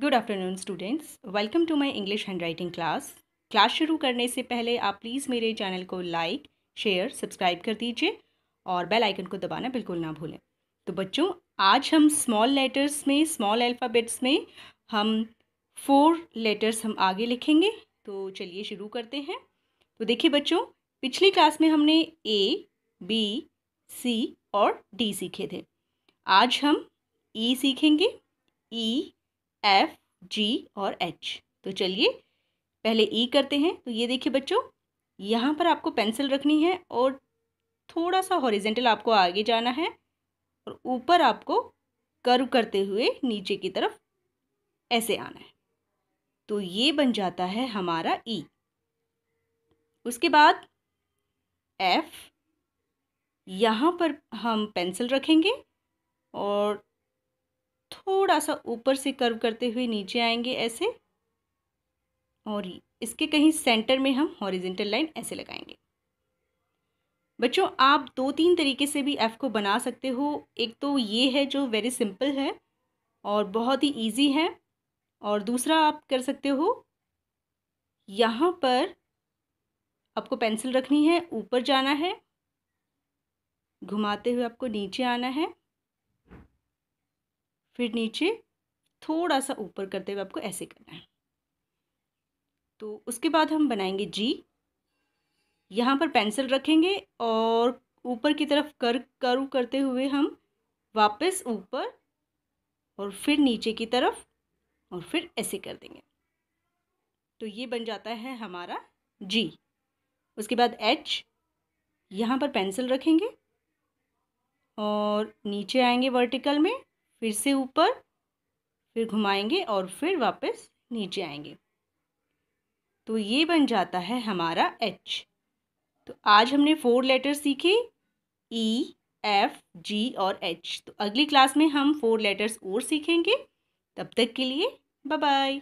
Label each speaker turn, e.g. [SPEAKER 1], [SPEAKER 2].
[SPEAKER 1] Good afternoon students welcome to my English handwriting class class शुरू करने से पहले आप प्लीज़ मेरे चैनल को लाइक शेयर सब्सक्राइब कर दीजिए और बेल आइकन को दबाना बिल्कुल ना भूलें तो बच्चों आज हम स्मॉल लेटर्स में स्मॉल अल्फ़ाबेट्स में हम फोर लेटर्स हम आगे लिखेंगे तो चलिए शुरू करते हैं तो देखिए बच्चों पिछली क्लास में हमने ए बी सी और डी सीखे थे आज हम ई e सीखेंगे ई e, एफ जी और एच तो चलिए पहले ई e करते हैं तो ये देखिए बच्चों यहाँ पर आपको पेंसिल रखनी है और थोड़ा सा हॉरिजेंटल आपको आगे जाना है और ऊपर आपको कर्व करते हुए नीचे की तरफ ऐसे आना है तो ये बन जाता है हमारा ई e. उसके बाद एफ यहाँ पर हम पेंसिल रखेंगे और थोड़ा सा ऊपर से कर्व करते हुए नीचे आएंगे ऐसे और इसके कहीं सेंटर में हम हॉरिजेंटल लाइन ऐसे लगाएंगे बच्चों आप दो तीन तरीके से भी एफ़ को बना सकते हो एक तो ये है जो वेरी सिंपल है और बहुत ही इजी है और दूसरा आप कर सकते हो यहाँ पर आपको पेंसिल रखनी है ऊपर जाना है घुमाते हुए आपको नीचे आना है फिर नीचे थोड़ा सा ऊपर करते हुए आपको ऐसे करना है तो उसके बाद हम बनाएंगे जी यहाँ पर पेंसिल रखेंगे और ऊपर की तरफ कर कर्व करते हुए हम वापस ऊपर और फिर नीचे की तरफ और फिर ऐसे कर देंगे तो ये बन जाता है हमारा जी उसके बाद एच यहाँ पर पेंसिल रखेंगे और नीचे आएंगे वर्टिकल में फिर से ऊपर फिर घुमाएंगे और फिर वापस नीचे आएंगे तो ये बन जाता है हमारा एच तो आज हमने फोर लेटर सीखे ई एफ जी और एच तो अगली क्लास में हम फोर लेटर्स और सीखेंगे तब तक के लिए बाय बाय